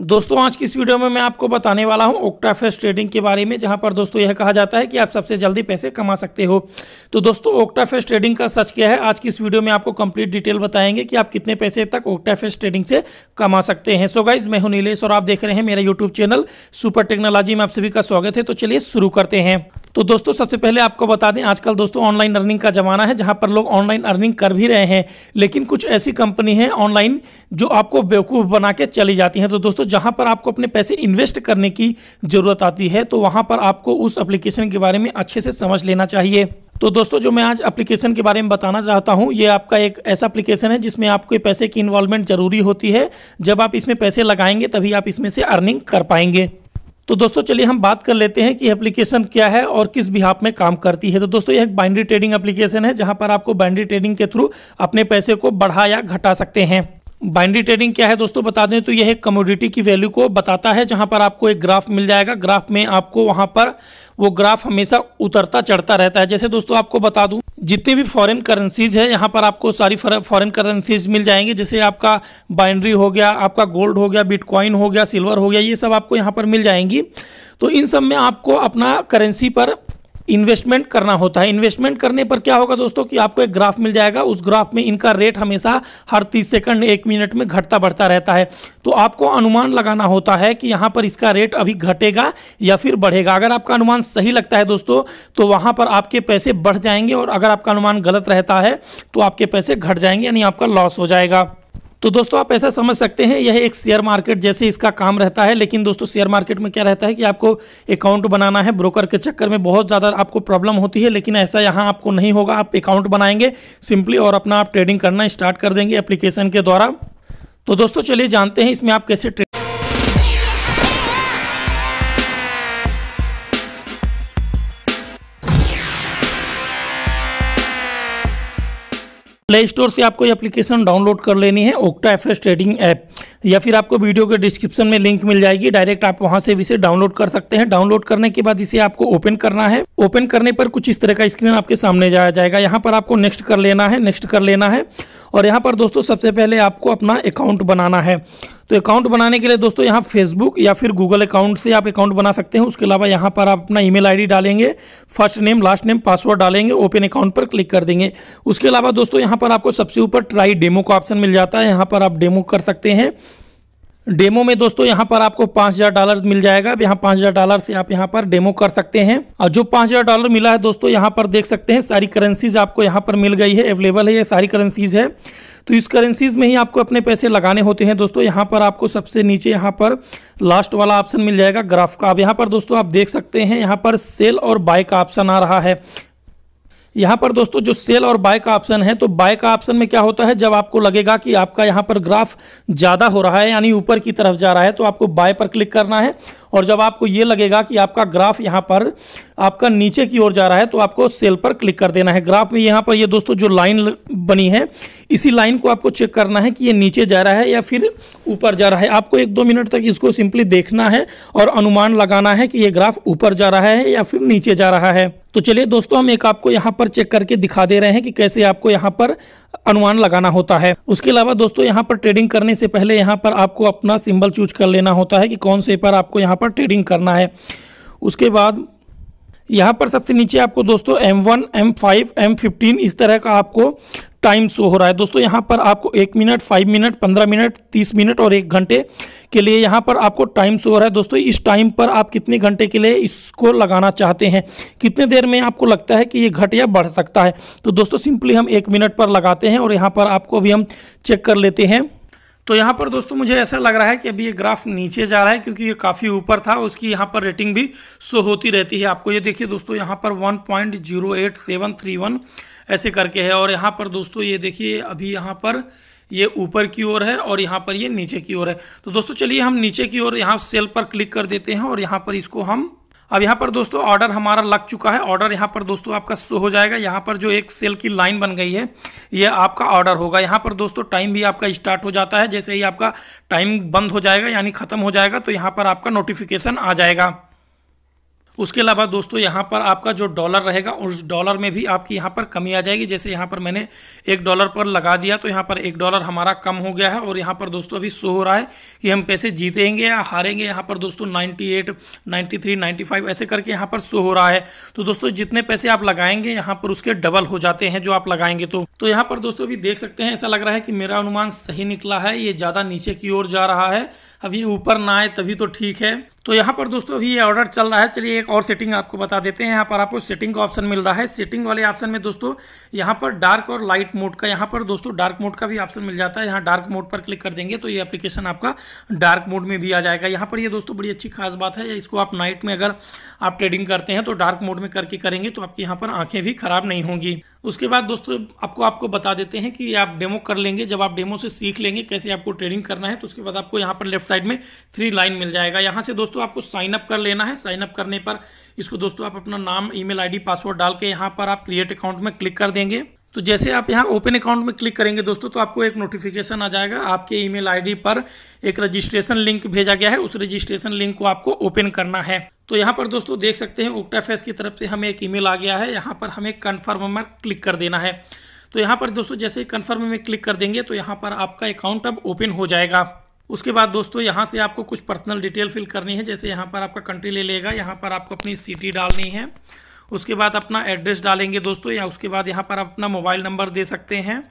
दोस्तों आज की इस वीडियो में मैं आपको बताने वाला हूं ओक्टाफेस ट्रेडिंग के बारे में जहां पर दोस्तों यह कहा जाता है कि आप सबसे जल्दी पैसे कमा सकते हो तो दोस्तों ओक्टाफेस ट्रेडिंग का सच क्या है आज की इस वीडियो में आपको कंप्लीट डिटेल बताएंगे कि आप कितने पैसे तक ओक्टाफेस ट्रेडिंग से कमा सकते हैं सो गाइज मैं हूं नीलेष और आप देख रहे हैं मेरा यूट्यूब चैनल सुपर टेक्नोलॉजी में आप सभी का स्वागत है तो चलिए शुरू करते हैं तो दोस्तों सबसे पहले आपको बता दें आजकल दोस्तों ऑनलाइन अर्निंग का ज़माना है जहाँ पर लोग ऑनलाइन अर्निंग कर भी रहे हैं लेकिन कुछ ऐसी कंपनी है ऑनलाइन जो आपको बेवकूफ़ बना के चली जाती है तो दोस्तों जहाँ पर आपको अपने पैसे इन्वेस्ट करने की ज़रूरत आती है तो वहाँ पर आपको उस एप्लीकेशन के बारे में अच्छे से समझ लेना चाहिए तो दोस्तों जो मैं आज एप्लीकेशन के बारे में बताना चाहता हूँ ये आपका एक ऐसा एप्लीकेशन है जिसमें आपको पैसे की इन्वॉल्वमेंट जरूरी होती है जब आप इसमें पैसे लगाएंगे तभी आप इसमें से अर्निंग कर पाएंगे तो दोस्तों चलिए हम बात कर लेते हैं कि एप्लीकेशन क्या है और किस बिहाफ में काम करती है तो दोस्तों यह एक बाइंड्री ट्रेडिंग एप्लीकेशन है जहां पर आपको बाइंड्री ट्रेडिंग के थ्रू अपने पैसे को बढ़ा या घटा सकते हैं बाइंड्री ट्रेडिंग क्या है दोस्तों बता दें तो यह एक कमोडिटी की वैल्यू को बताता है जहां पर आपको एक ग्राफ मिल जाएगा ग्राफ में आपको वहां पर वो ग्राफ हमेशा उतरता चढ़ता रहता है जैसे दोस्तों आपको बता दूं जितनी भी फॉरेन करेंसीज है यहाँ पर आपको सारी फॉरेन करेंसीज मिल जाएंगी जैसे आपका बाइंड्री हो गया आपका गोल्ड हो गया बिटकॉइन हो गया सिल्वर हो गया ये सब आपको यहाँ पर मिल जाएंगी तो इन सब में आपको अपना करेंसी पर इन्वेस्टमेंट करना होता है इन्वेस्टमेंट करने पर क्या होगा दोस्तों कि आपको एक ग्राफ मिल जाएगा उस ग्राफ में इनका रेट हमेशा हर तीस सेकंड एक मिनट में घटता बढ़ता रहता है तो आपको अनुमान लगाना होता है कि यहाँ पर इसका रेट अभी घटेगा या फिर बढ़ेगा अगर आपका अनुमान सही लगता है दोस्तों तो वहाँ पर आपके पैसे बढ़ जाएंगे और अगर आपका अनुमान गलत रहता है तो आपके पैसे घट जाएंगे यानी आपका लॉस हो जाएगा तो दोस्तों आप ऐसा समझ सकते हैं यह एक शेयर मार्केट जैसे इसका काम रहता है लेकिन दोस्तों शेयर मार्केट में क्या रहता है कि आपको अकाउंट बनाना है ब्रोकर के चक्कर में बहुत ज़्यादा आपको प्रॉब्लम होती है लेकिन ऐसा यहाँ आपको नहीं होगा आप अकाउंट बनाएंगे सिंपली और अपना आप ट्रेडिंग करना स्टार्ट कर देंगे एप्लीकेशन के द्वारा तो दोस्तों चलिए जानते हैं इसमें आप कैसे ट्रेड प्ले स्टोर से आपको ये एप्लीकेशन डाउनलोड कर लेनी है ओक्टा एफ ट्रेडिंग ऐप या फिर आपको वीडियो के डिस्क्रिप्शन में लिंक मिल जाएगी डायरेक्ट आप वहां से भी इसे डाउनलोड कर सकते हैं डाउनलोड करने के बाद इसे आपको ओपन करना है ओपन करने पर कुछ इस तरह का स्क्रीन आपके सामने जाया जाएगा यहाँ पर आपको नेक्स्ट कर लेना है नेक्स्ट कर लेना है और यहाँ पर दोस्तों सबसे पहले आपको अपना अकाउंट बनाना है तो अकाउंट बनाने के लिए दोस्तों यहाँ फेसबुक या फिर गूगल अकाउंट से आप अकाउंट बना सकते हैं उसके अलावा यहाँ पर आप अपना ईमेल आईडी डालेंगे first name last name password डालेंगे ओपन अकाउंट पर क्लिक कर देंगे उसके अलावा दोस्तों यहाँ पर आपको सबसे ऊपर ट्राई डेमो का ऑप्शन मिल जाता है यहाँ पर आप डेमो कर सकते हैं डेमो में दोस्तों यहाँ पर आपको पांच हज़ार डॉलर मिल जाएगा यहाँ पांच हज़ार डॉलर से आप यहाँ पर डेमो कर सकते हैं और जो पांच हज़ार डॉलर मिला है दोस्तों यहाँ पर देख सकते हैं सारी करेंसीज आपको यहाँ पर मिल गई है अवेलेबल है ये सारी करेंसीज है तो इस करेंसीज में ही आपको अपने पैसे लगाने होते हैं दोस्तों यहाँ पर आपको सबसे नीचे यहाँ पर लास्ट वाला ऑप्शन मिल जाएगा ग्राफ का अब यहाँ पर दोस्तों आप देख सकते हैं यहाँ पर सेल और बाय का ऑप्शन आ रहा है यहाँ पर दोस्तों जो सेल और बाय का ऑप्शन है तो बाय का ऑप्शन में क्या होता है जब आपको लगेगा कि आपका यहाँ पर ग्राफ ज़्यादा हो रहा है यानी ऊपर की तरफ जा रहा है तो आपको बाय पर क्लिक करना है और जब आपको ये लगेगा कि आपका ग्राफ यहाँ पर आपका नीचे की ओर जा रहा है तो आपको सेल पर क्लिक कर देना है ग्राफ में यहाँ पर ये दोस्तों जो लाइन बनी है इसी लाइन को आपको चेक करना है कि ये नीचे जा रहा है या फिर ऊपर जा रहा है आपको एक दो मिनट तक इसको सिंपली देखना है और अनुमान लगाना है कि ये ग्राफ ऊपर जा रहा है या फिर नीचे जा रहा है तो चलिए दोस्तों हम एक आपको यहाँ पर चेक करके दिखा दे रहे हैं कि कैसे आपको यहाँ पर अनुमान लगाना होता है उसके अलावा दोस्तों यहाँ पर ट्रेडिंग करने से पहले यहाँ पर आपको अपना सिंबल चूज कर लेना होता है कि कौन से पर आपको यहाँ पर ट्रेडिंग करना है उसके बाद यहाँ पर सबसे नीचे आपको दोस्तों M1, M5, M15 इस तरह का आपको टाइम शो हो रहा है दोस्तों यहाँ पर आपको एक मिनट फाइव मिनट पंद्रह मिनट तीस मिनट और एक घंटे के लिए यहाँ पर आपको टाइम शो है दोस्तों इस टाइम पर आप कितने घंटे के लिए इसको लगाना चाहते हैं कितने देर में आपको लगता है कि ये घट या बढ़ सकता है तो दोस्तों सिंपली हम एक मिनट पर लगाते हैं और यहाँ पर आपको अभी हम चेक कर लेते हैं तो यहाँ पर दोस्तों मुझे ऐसा लग रहा है कि अभी ये ग्राफ नीचे जा रहा है क्योंकि ये काफ़ी ऊपर था उसकी यहाँ पर रेटिंग भी शो होती रहती है आपको ये देखिए दोस्तों यहाँ पर 1.08731 ऐसे करके है और यहाँ पर दोस्तों ये देखिए अभी यहाँ पर ये ऊपर की ओर है और यहाँ पर ये नीचे की ओर है तो दोस्तों चलिए हम नीचे की ओर यहाँ सेल पर क्लिक कर देते हैं और यहाँ पर इसको हम अब यहाँ पर दोस्तों ऑर्डर हमारा लग चुका है ऑर्डर यहाँ पर दोस्तों आपका शो हो जाएगा यहाँ पर जो एक सेल की लाइन बन गई है ये आपका ऑर्डर होगा यहाँ पर दोस्तों टाइम भी आपका स्टार्ट हो जाता है जैसे ही आपका टाइम बंद हो जाएगा यानी ख़त्म हो जाएगा तो यहाँ पर आपका नोटिफिकेशन आ जाएगा उसके अलावा दोस्तों यहाँ पर आपका जो डॉलर रहेगा उस डॉलर में भी आपकी यहाँ पर कमी आ जाएगी जैसे यहाँ पर मैंने एक डॉलर पर लगा दिया तो यहाँ पर एक डॉलर हमारा कम हो गया है और यहाँ पर दोस्तों अभी शो हो रहा है कि हम पैसे जीतेंगे या हारेंगे यहाँ पर दोस्तों ninety eight ninety three ninety five ऐसे करके यहाँ पर शो हो रहा है तो दोस्तों जितने पैसे आप लगाएंगे यहाँ पर उसके डबल हो जाते हैं जो आप लगाएंगे तो, तो यहाँ पर दोस्तों अभी देख सकते हैं ऐसा लग रहा है कि मेरा अनुमान सही निकला है ये ज़्यादा नीचे की ओर जा रहा है अभी ऊपर ना आए तभी तो ठीक है तो यहाँ पर दोस्तों अभी ये ऑर्डर चल रहा है चलिए एक और सेटिंग आपको बता देते हैं यहाँ पर आपको सेटिंग का ऑप्शन मिल रहा है सेटिंग वाले ऑप्शन में दोस्तों यहाँ पर डार्क और लाइट मोड का यहाँ पर दोस्तों डार्क मोड का भी ऑप्शन मिल जाता है यहाँ डार्क मोड पर क्लिक कर देंगे तो ये एप्लीकेशन आपका डार्क मोड में भी आ जाएगा यहाँ पर ये दोस्तों बड़ी अच्छी खास बात है इसको आप नाइट में अगर आप ट्रेडिंग करते हैं तो डार्क मोड में करके करेंगे तो आपकी यहाँ पर आंखें भी खराब नहीं होंगी उसके बाद दोस्तों आपको आपको बता देते हैं कि आप डेमो कर लेंगे जब आप डेमो से सीख लेंगे कैसे आपको ट्रेडिंग करना है तो उसके बाद आपको यहाँ पर लेफ्ट साइड में थ्री लाइन मिल जाएगा यहाँ से दोस्तों आपको साइन अप कर लेना है साइन अप करने पर इसको दोस्तों आप अपना नाम ईमेल आईडी पासवर्ड डाल के यहाँ पर आप क्रिएट अकाउंट में क्लिक कर देंगे तो जैसे आप यहाँ ओपन अकाउंट में क्लिक करेंगे दोस्तों तो आपको एक नोटिफिकेशन आ जाएगा आपके ईमेल आईडी पर एक रजिस्ट्रेशन लिंक भेजा गया है उस रजिस्ट्रेशन लिंक को आपको ओपन करना है तो यहाँ पर दोस्तों देख सकते हैं उक्टा फेस की तरफ से हमें एक ईमेल आ गया है यहाँ पर हमें कन्फर्म में क्लिक कर देना है तो यहाँ पर दोस्तों जैसे ही कन्फर्म में क्लिक कर देंगे तो यहाँ पर आपका अकाउंट अब ओपन हो जाएगा उसके बाद दोस्तों यहाँ से आपको कुछ पर्सनल डिटेल फिल करनी है जैसे यहाँ पर आपका कंट्री ले लेगा यहाँ पर आपको अपनी सिटी डालनी है उसके बाद अपना एड्रेस डालेंगे दोस्तों या उसके बाद यहाँ पर आप अपना मोबाइल नंबर दे सकते हैं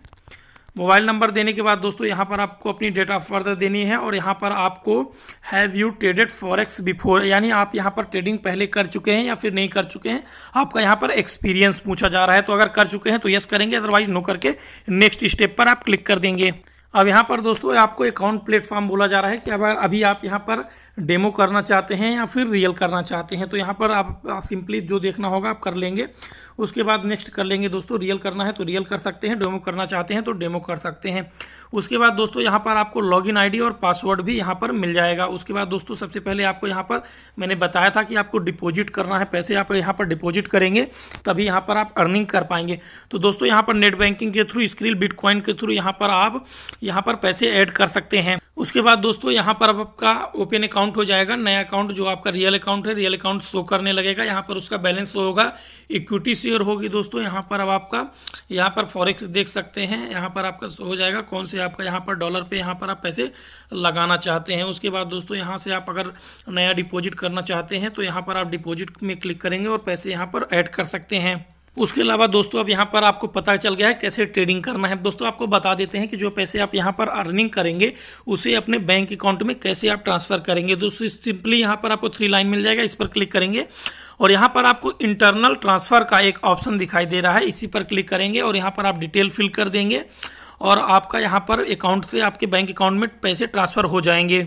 मोबाइल नंबर देने के बाद दोस्तों यहाँ पर आपको अपनी डेट ऑफ बर्थ देनी है और यहाँ पर आपको have you traded forex before यानी आप यहाँ पर ट्रेडिंग पहले कर चुके हैं या फिर नहीं कर चुके हैं आपका यहाँ पर एक्सपीरियंस पूछा जा रहा है तो अगर कर चुके हैं तो यस करेंगे अदरवाइज नो करके नेक्स्ट स्टेप पर आप क्लिक कर देंगे अब यहाँ पर दोस्तों आपको अकाउंट प्लेटफॉर्म बोला जा रहा है कि अगर अभी आप यहाँ पर डेमो करना चाहते हैं या फिर रियल करना चाहते हैं तो यहाँ पर आप सिंपली जो देखना होगा आप कर लेंगे उसके बाद नेक्स्ट कर लेंगे दोस्तों रियल करना है तो रियल कर सकते हैं डेमो करना चाहते हैं तो डेमो कर सकते हैं उसके बाद दोस्तों यहाँ पर आपको लॉग इन और पासवर्ड भी यहाँ पर मिल जाएगा उसके बाद दोस्तों सबसे पहले आपको यहाँ पर मैंने बताया था कि आपको डिपोजिट करना है पैसे आप यहाँ पर डिपोजिट करेंगे तभी यहाँ पर आप अर्निंग कर पाएंगे तो दोस्तों यहाँ पर नेट बैंकिंग के थ्रू स्क्रील बिटकॉइन के थ्रू यहाँ पर आप यहाँ पर पैसे ऐड कर सकते हैं उसके बाद दोस्तों यहाँ पर अब आपका ओपन अकाउंट हो जाएगा नया अकाउंट जो आपका रियल अकाउंट है रियल अकाउंट शो करने लगेगा यहाँ पर उसका बैलेंस शो होगा इक्विटी शेयर होगी दोस्तों यहाँ पर अब आपका यहाँ पर फॉरेक्स देख सकते हैं यहाँ पर आपका शो हो जाएगा कौन से आपका यहाँ पर डॉलर पे यहाँ पर आप पैसे लगाना चाहते हैं उसके बाद दोस्तों यहाँ से आप अगर नया डिपोजिट करना चाहते हैं तो यहाँ पर आप डिपोजिट में क्लिक करेंगे और पैसे यहाँ पर ऐड कर सकते हैं उसके अलावा दोस्तों अब यहाँ पर आपको पता चल गया है कैसे ट्रेडिंग करना है दोस्तों आपको बता देते हैं कि जो पैसे आप यहाँ पर अर्निंग करेंगे उसे अपने बैंक अकाउंट में कैसे आप ट्रांसफर करेंगे दोस्तों सिंपली यहाँ पर आपको थ्री लाइन मिल जाएगा इस पर क्लिक करेंगे और यहाँ पर आपको इंटरनल ट्रांसफर का एक ऑप्शन दिखाई दे रहा है इसी पर क्लिक करेंगे और यहाँ पर आप डिटेल फिल कर देंगे और आपका यहाँ पर अकाउंट से आपके बैंक अकाउंट में पैसे ट्रांसफर हो जाएंगे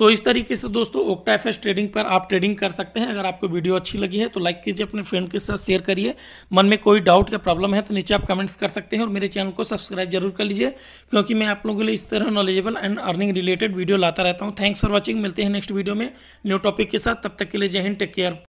तो इस तरीके से दोस्तों ओक्टा एफ ट्रेडिंग पर आप ट्रेडिंग कर सकते हैं अगर आपको वीडियो अच्छी लगी है तो लाइक कीजिए अपने फ्रेंड के साथ शेयर करिए मन में कोई डाउट या प्रॉब्लम है तो नीचे आप कमेंट्स कर सकते हैं और मेरे चैनल को सब्सक्राइब जरूर कर लीजिए क्योंकि मैं आप लोगों के लिए इस तरह knowledgeable and earning related video लाता रहता हूँ थैंक्स फॉर वॉचिंग मिलते हैं नेक्स्ट वीडियो में न्यू टॉपिक के साथ तब तक के लिए जय हिंद टेक केयर